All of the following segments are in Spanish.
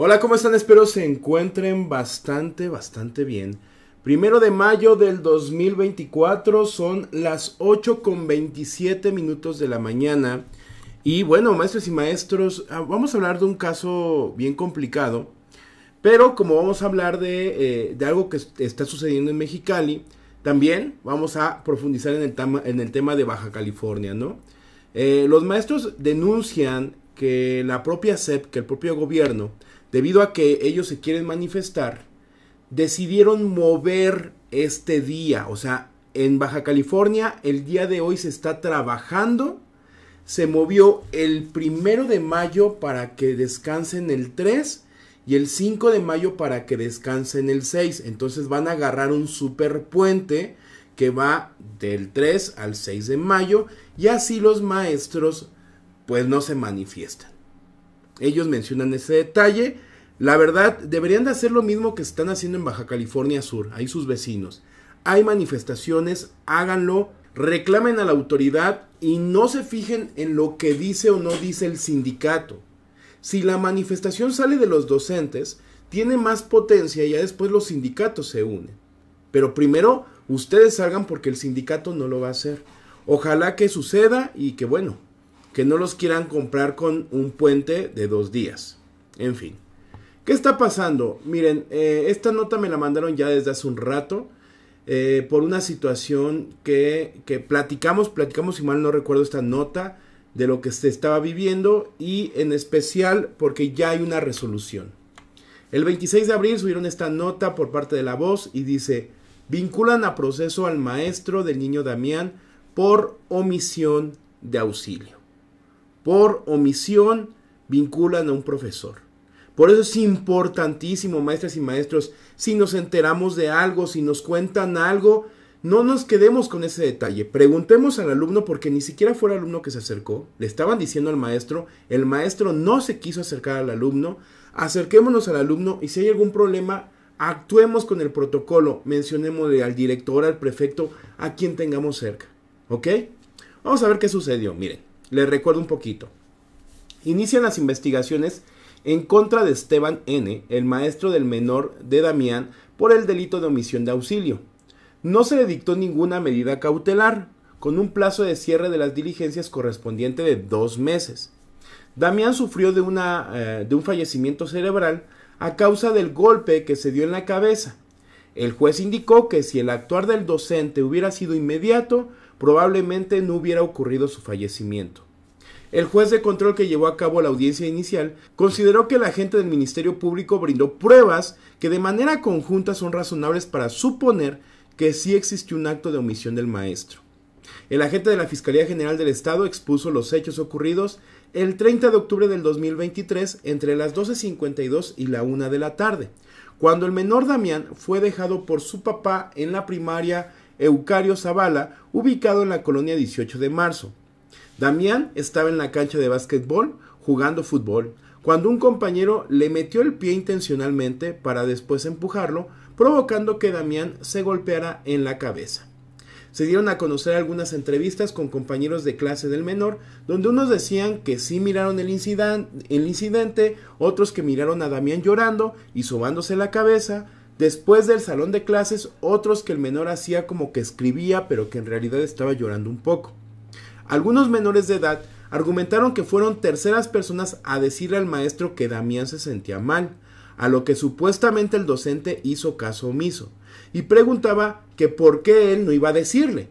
Hola, ¿cómo están? Espero se encuentren bastante, bastante bien. Primero de mayo del 2024 son las 8 con 27 minutos de la mañana. Y bueno, maestros y maestros, ah, vamos a hablar de un caso bien complicado. Pero como vamos a hablar de, eh, algo que está sucediendo en Mexicali, también vamos a profundizar en el, en el tema de Baja California, ¿no? Eh, los maestros denuncian que la propia SEP, que el propio gobierno, debido a que ellos se quieren manifestar, decidieron mover este día. O sea, en Baja California el día de hoy se está trabajando. Se movió el primero de mayo para que descansen el 3 y el 5 de mayo para que descansen el 6. Entonces van a agarrar un super puente que va del 3 al 6 de mayo y así los maestros pues no se manifiestan. Ellos mencionan ese detalle. La verdad, deberían de hacer lo mismo que están haciendo en Baja California Sur, ahí sus vecinos. Hay manifestaciones, háganlo, reclamen a la autoridad y no se fijen en lo que dice o no dice el sindicato. Si la manifestación sale de los docentes, tiene más potencia y ya después los sindicatos se unen. Pero primero ustedes salgan porque el sindicato no lo va a hacer. Ojalá que suceda y que bueno, que no los quieran comprar con un puente de dos días. En fin. ¿Qué está pasando? Miren, eh, esta nota me la mandaron ya desde hace un rato. Eh, por una situación que, que, platicamos, platicamos si mal no recuerdo esta nota de lo que se estaba viviendo y en especial porque ya hay una resolución. El 26 de abril subieron esta nota por parte de La Voz y dice, vinculan a proceso al maestro del niño Damián por omisión de auxilio por omisión vinculan a un profesor. Por eso es importantísimo, maestras y maestros, si nos enteramos de algo, si nos cuentan algo, no nos quedemos con ese detalle. Preguntemos al alumno porque ni siquiera fue el alumno que se acercó. Le estaban diciendo al maestro, el maestro no se quiso acercar al alumno. Acerquémonos al alumno y si hay algún problema, actuemos con el protocolo. Mencionémosle al director, al prefecto, a quien tengamos cerca. ¿Ok? Vamos a ver qué sucedió. Miren. Les recuerdo un poquito. Inician las investigaciones en contra de Esteban N., el maestro del menor de Damián, por el delito de omisión de auxilio. No se le dictó ninguna medida cautelar, con un plazo de cierre de las diligencias correspondiente de dos meses. Damián sufrió de, una, eh, de un fallecimiento cerebral a causa del golpe que se dio en la cabeza. El juez indicó que si el actuar del docente hubiera sido inmediato, probablemente no hubiera ocurrido su fallecimiento. El juez de control que llevó a cabo la audiencia inicial consideró que la agente del Ministerio Público brindó pruebas que de manera conjunta son razonables para suponer que sí existió un acto de omisión del maestro. El agente de la Fiscalía General del Estado expuso los hechos ocurridos el 30 de octubre del 2023 entre las 12.52 y la 1 de la tarde, cuando el menor Damián fue dejado por su papá en la primaria Eucario Zavala, ubicado en la colonia 18 de marzo. Damián estaba en la cancha de básquetbol jugando fútbol, cuando un compañero le metió el pie intencionalmente para después empujarlo, provocando que Damián se golpeara en la cabeza. Se dieron a conocer algunas entrevistas con compañeros de clase del menor, donde unos decían que sí miraron el, incidente, otros que miraron a Damián llorando y sobándose la cabeza, Después del salón de clases, otros que el menor hacía como que escribía, pero que en realidad estaba llorando un poco. Algunos menores de edad argumentaron que fueron terceras personas a decirle al maestro que Damián se sentía mal, a lo que supuestamente el docente hizo caso omiso, y preguntaba que por qué él no iba a decirle.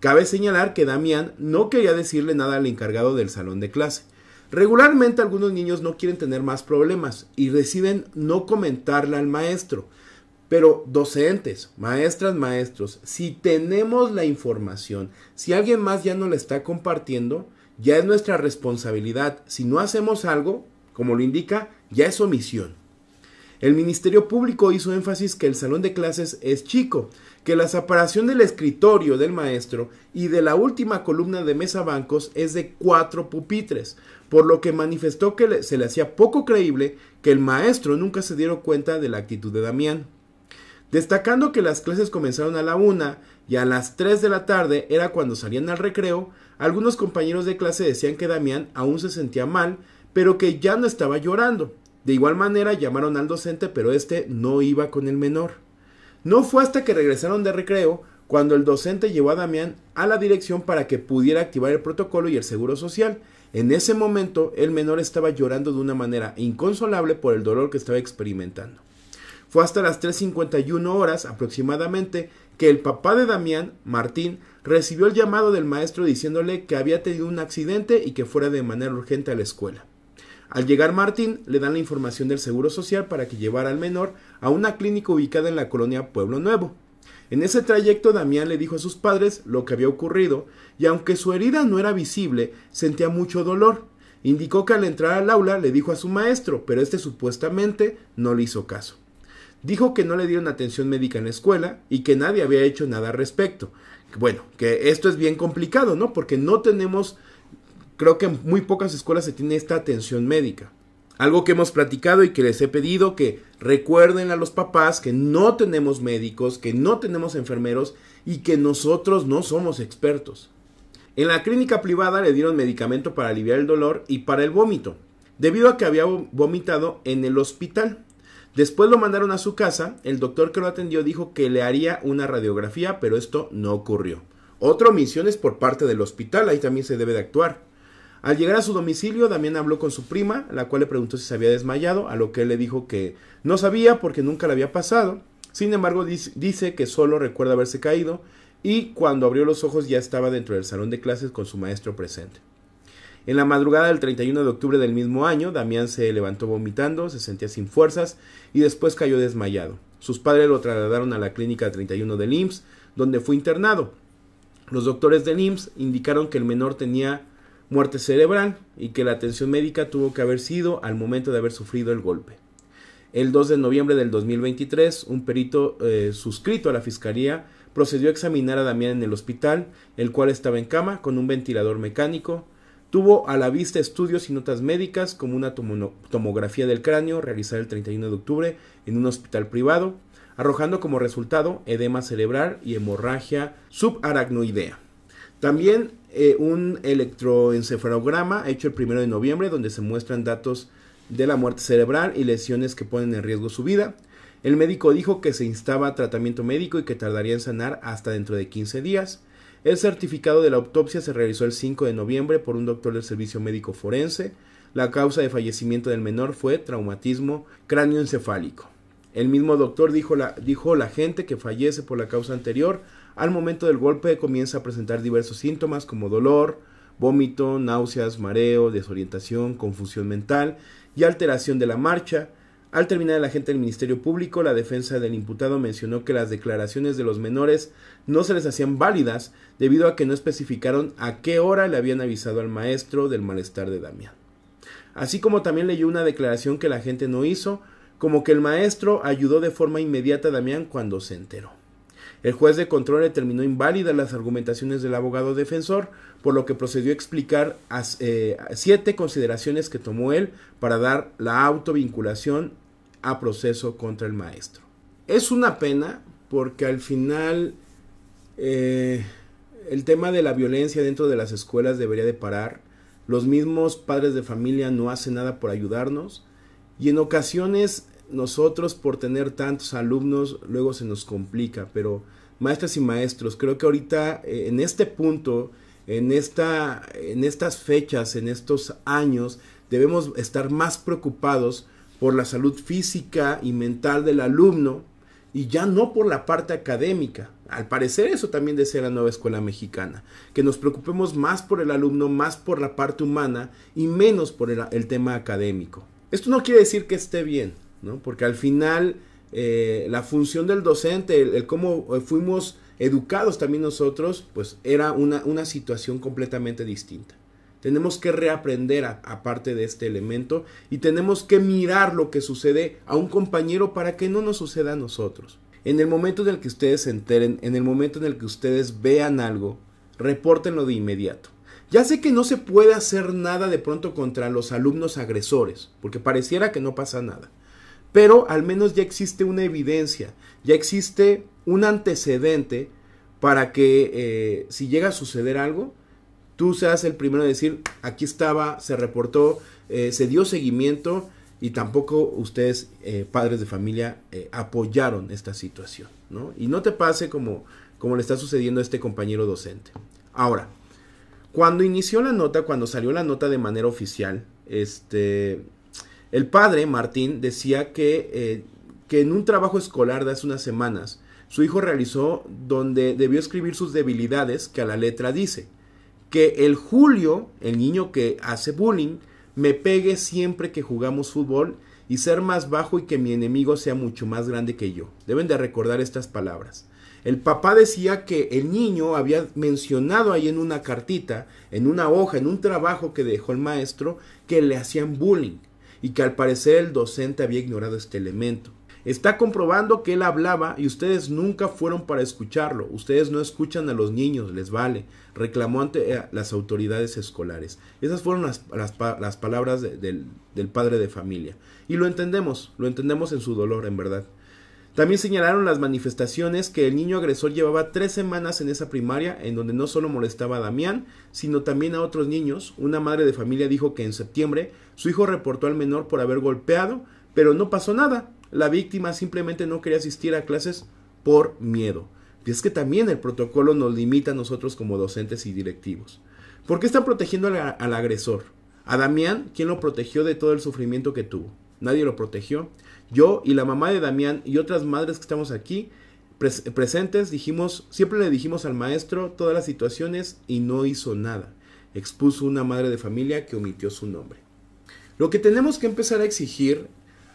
Cabe señalar que Damián no quería decirle nada al encargado del salón de clase. Regularmente algunos niños no quieren tener más problemas y deciden no comentarle al maestro, pero docentes, maestras, maestros, si tenemos la información, si alguien más ya no la está compartiendo, ya es nuestra responsabilidad. Si no hacemos algo, como lo indica, ya es omisión. El Ministerio Público hizo énfasis que el salón de clases es chico, que la separación del escritorio del maestro y de la última columna de mesa bancos es de cuatro pupitres, por lo que manifestó que se le hacía poco creíble que el maestro nunca se diera cuenta de la actitud de Damián destacando que las clases comenzaron a la una y a las 3 de la tarde era cuando salían al recreo, algunos compañeros de clase decían que Damián aún se sentía mal, pero que ya no estaba llorando. De igual manera llamaron al docente, pero este no iba con el menor. No fue hasta que regresaron de recreo cuando el docente llevó a Damián a la dirección para que pudiera activar el protocolo y el seguro social. En ese momento el menor estaba llorando de una manera inconsolable por el dolor que estaba experimentando. Fue hasta las 3.51 horas aproximadamente que el papá de Damián, Martín, recibió el llamado del maestro diciéndole que había tenido un accidente y que fuera de manera urgente a la escuela. Al llegar Martín, le dan la información del Seguro Social para que llevara al menor a una clínica ubicada en la colonia Pueblo Nuevo. En ese trayecto Damián le dijo a sus padres lo que había ocurrido, y aunque su herida no era visible, sentía mucho dolor, Indicó que al entrar al aula le dijo a su maestro, pero este supuestamente no le hizo caso. Dijo que no le dieron atención médica en la escuela y que nadie había hecho nada al respecto. Bueno, que esto es bien complicado, ¿no? Porque no tenemos, creo que en muy pocas escuelas se tiene esta atención médica. Algo que hemos platicado y que les he pedido que recuerden a los papás que no tenemos médicos, que no tenemos enfermeros y que nosotros no somos expertos. En la clínica privada le dieron medicamento para aliviar el dolor y para el vómito, debido a que había vomitado en el hospital. Después lo mandaron a su casa, el doctor que lo atendió dijo que le haría una radiografía, pero esto no ocurrió. Otra omisión es por parte del hospital, ahí también se debe de actuar. Al llegar a su domicilio, Damián habló con su prima, la cual le preguntó si se había desmayado, a lo que él le dijo que no sabía porque nunca le había pasado. Sin embargo, dice que solo recuerda haberse caído y cuando abrió los ojos ya estaba dentro del salón de clases con su maestro presente. En la madrugada del 31 de octubre del mismo año, Damián se levantó vomitando, se sentía sin fuerzas y después cayó desmayado. Sus padres lo trasladaron a la clínica 31 del IMSS, donde fue internado. Los doctores del IMSS indicaron que el menor tenía muerte cerebral y que la atención médica tuvo que haber sido al momento de haber sufrido el golpe. El 2 de noviembre del 2023, un perito eh, suscrito a la Fiscalía procedió a examinar a Damián en el hospital, el cual estaba en cama con un ventilador mecánico, Tuvo a la vista estudios y notas médicas como una tomografía del cráneo realizada el 31 de octubre en un hospital privado, arrojando como resultado edema cerebral y hemorragia subaracnoidea. También eh, un electroencefalograma hecho el 1 de noviembre donde se muestran datos de la muerte cerebral y lesiones que ponen en riesgo su vida. El médico dijo que se instaba tratamiento médico y que tardaría en sanar hasta dentro de 15 días. El certificado de la autopsia se realizó el 5 de noviembre por un doctor del Servicio Médico Forense. La causa de fallecimiento del menor fue traumatismo cráneoencefálico. El mismo doctor dijo la, dijo la gente que fallece por la causa anterior. Al momento del golpe comienza a presentar diversos síntomas como dolor, vómito, náuseas, mareo, desorientación, confusión mental y alteración de la marcha. Al terminar el agente del Ministerio Público, la defensa del imputado mencionó que las declaraciones de los menores no se les hacían válidas debido a que no especificaron a qué hora le habían avisado al maestro del malestar de Damián. Así como también leyó una declaración que la gente no hizo, como que el maestro ayudó de forma inmediata a Damián cuando se enteró. El juez de control determinó inválidas las argumentaciones del abogado defensor, por lo que procedió a explicar eh, siete consideraciones que tomó él para dar la autovinculación a proceso contra el maestro. Es una pena porque al final eh, el tema de la violencia dentro de las escuelas debería de parar. Los mismos padres de familia no hacen nada por ayudarnos y en ocasiones nosotros por tener tantos alumnos luego se nos complica, pero maestras y maestros. Creo que ahorita, eh, en este punto, en, esta, en estas fechas, en estos años, debemos estar más preocupados por la salud física y mental del alumno y ya no por la parte académica. Al parecer eso también desea la nueva escuela mexicana, que nos preocupemos más por el alumno, más por la parte humana y menos por el, el tema académico. Esto no quiere decir que esté bien, ¿no? porque al final eh, la función del docente, el, cómo eh, fuimos educados también nosotros, pues era una, una situación completamente distinta. Tenemos que reaprender aparte de este elemento y tenemos que mirar lo que sucede a un compañero para que no nos suceda a nosotros. En el momento en el que ustedes se enteren, en el momento en el que ustedes vean algo, repórtenlo de inmediato. Ya sé que no se puede hacer nada de pronto contra los alumnos agresores, porque pareciera que no pasa nada. Pero al menos ya existe una evidencia, ya existe un antecedente para que eh, si llega a suceder algo, tú seas el primero en decir, aquí estaba, se reportó, eh, se dio seguimiento y tampoco ustedes, eh, padres de familia, apoyaron esta situación, ¿no? Y no te pase como, como le está sucediendo a este compañero docente. Ahora, cuando inició la nota, cuando salió la nota de manera oficial, este, el padre, Martín, decía que, eh, que en un trabajo escolar de hace unas semanas, su hijo realizó donde debió escribir sus debilidades que a la letra dice, que el Julio, el niño que hace bullying, me pegue siempre que jugamos fútbol y ser más bajo y que mi enemigo sea mucho más grande que yo. Deben de recordar estas palabras. El papá decía que el niño había mencionado ahí en una cartita, en una hoja, en un trabajo que dejó el maestro, que le hacían bullying y que al parecer el docente había ignorado este elemento. Está comprobando que él hablaba y ustedes nunca fueron para escucharlo. Ustedes no escuchan a los niños, les vale. Reclamó ante eh, las autoridades escolares. Esas fueron las, palabras del padre de familia. Y lo entendemos, lo entendemos en su dolor, en verdad. También señalaron las manifestaciones que el niño agresor llevaba tres semanas en esa primaria, en donde no solo molestaba a Damián, sino también a otros niños. Una madre de familia dijo que en septiembre su hijo reportó al menor por haber golpeado, pero no pasó nada. La víctima simplemente no quería asistir a clases por miedo. Y es que también el protocolo nos limita a nosotros como docentes y directivos. ¿Por qué están protegiendo al, agresor? A Damián, ¿quién lo protegió de todo el sufrimiento que tuvo? Nadie lo protegió. Yo y la mamá de Damián y otras madres que estamos aquí presentes dijimos, siempre le dijimos al maestro todas las situaciones y no hizo nada. Expuso una madre de familia que omitió su nombre. Lo que tenemos que empezar a exigir,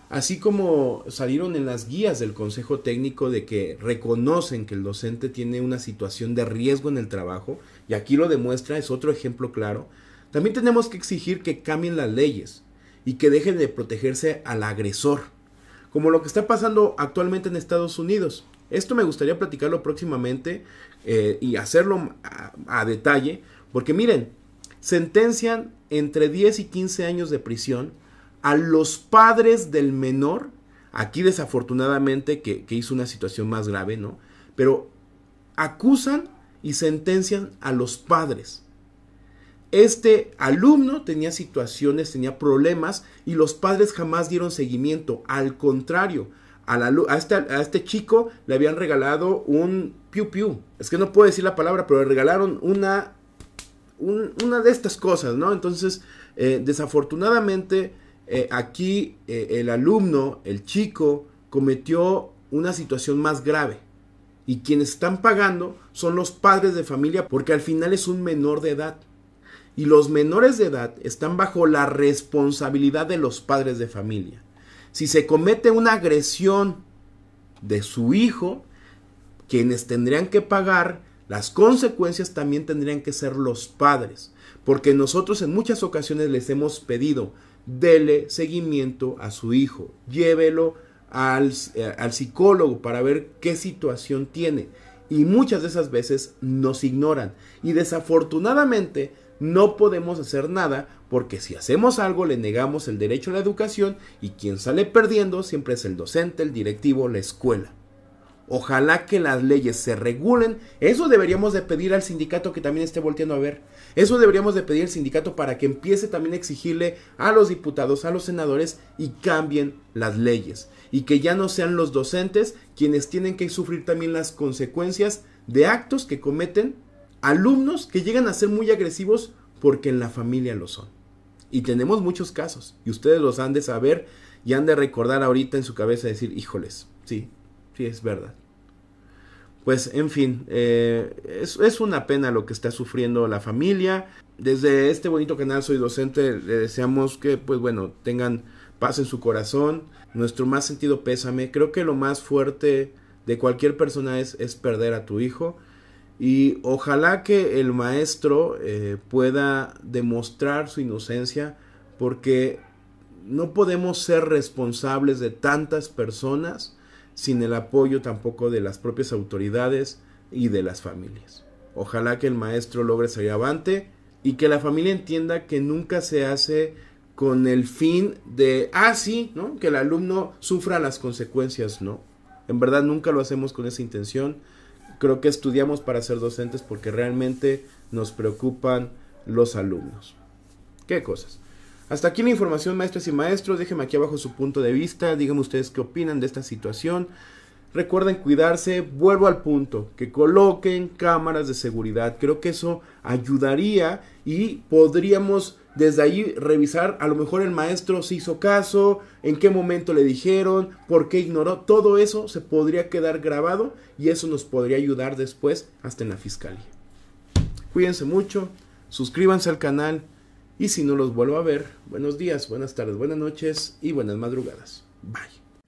así como salieron en las guías del Consejo Técnico de que reconocen que el docente tiene una situación de riesgo en el trabajo, y aquí lo demuestra, es otro ejemplo claro, también tenemos que exigir que cambien las leyes y que dejen de protegerse al agresor como lo que está pasando actualmente en Estados Unidos. Esto me gustaría platicarlo próximamente eh, y hacerlo a, detalle, porque miren, sentencian entre 10 y 15 años de prisión a los padres del menor, aquí desafortunadamente que, que hizo una situación más grave, ¿no? Pero acusan y sentencian a los padres. Este alumno tenía situaciones, tenía problemas y los padres jamás dieron seguimiento. Al contrario, este, a, este, chico le habían regalado un piu piu. Es que no puedo decir la palabra, pero le regalaron una, una de estas cosas, ¿no? Entonces, eh, desafortunadamente, eh, aquí eh, el alumno, el chico, cometió una situación más grave. Y quienes están pagando son los padres de familia porque al final es un menor de edad y los menores de edad están bajo la responsabilidad de los padres de familia. Si se comete una agresión de su hijo, quienes tendrían que pagar las consecuencias también tendrían que ser los padres, porque nosotros en muchas ocasiones les hemos pedido, dele seguimiento a su hijo, llévelo al, eh, al psicólogo para ver qué situación tiene. Y muchas de esas veces nos ignoran. Y desafortunadamente no podemos hacer nada porque si hacemos algo le negamos el derecho a la educación y quien sale perdiendo siempre es el docente, el directivo, la escuela. Ojalá que las leyes se regulen. Eso deberíamos de pedir al sindicato que también esté volteando a ver. Eso deberíamos de pedir al sindicato para que empiece también a exigirle a los diputados, a los senadores y cambien las leyes. Y que ya no sean los docentes quienes tienen que sufrir también las consecuencias de actos que cometen alumnos que llegan a ser muy agresivos porque en la familia lo son. Y tenemos muchos casos, y ustedes los han de saber y han de recordar ahorita en su cabeza decir, híjoles, sí, sí, es verdad. Pues en fin, eh, es, una pena lo que está sufriendo la familia. Desde este bonito canal Soy Docente le deseamos que, pues bueno, tengan paz en su corazón, nuestro más sentido pésame. Creo que lo más fuerte de cualquier persona es perder a tu hijo y ojalá que el maestro eh, pueda demostrar su inocencia porque no podemos ser responsables de tantas personas sin el apoyo tampoco de las propias autoridades y de las familias. Ojalá que el maestro logre salir avante y que la familia entienda que nunca se hace con el fin de, ah, sí, ¿no? Que el alumno sufra las consecuencias, ¿no? En verdad nunca lo hacemos con esa intención creo que estudiamos para ser docentes porque realmente nos preocupan los alumnos. ¿Qué cosas? Hasta aquí la información, maestras y maestros. Déjenme aquí abajo su punto de vista. Díganme ustedes qué opinan de esta situación. Recuerden cuidarse. Vuelvo al punto, que coloquen cámaras de seguridad. Creo que eso ayudaría y podríamos desde ahí revisar, a lo mejor el maestro se hizo caso, en qué momento le dijeron, por qué ignoró, todo eso se podría quedar grabado y eso nos podría ayudar después hasta en la fiscalía. Cuídense mucho, suscríbanse al canal y si no los vuelvo a ver, buenos días, buenas tardes, buenas noches y buenas madrugadas. Bye.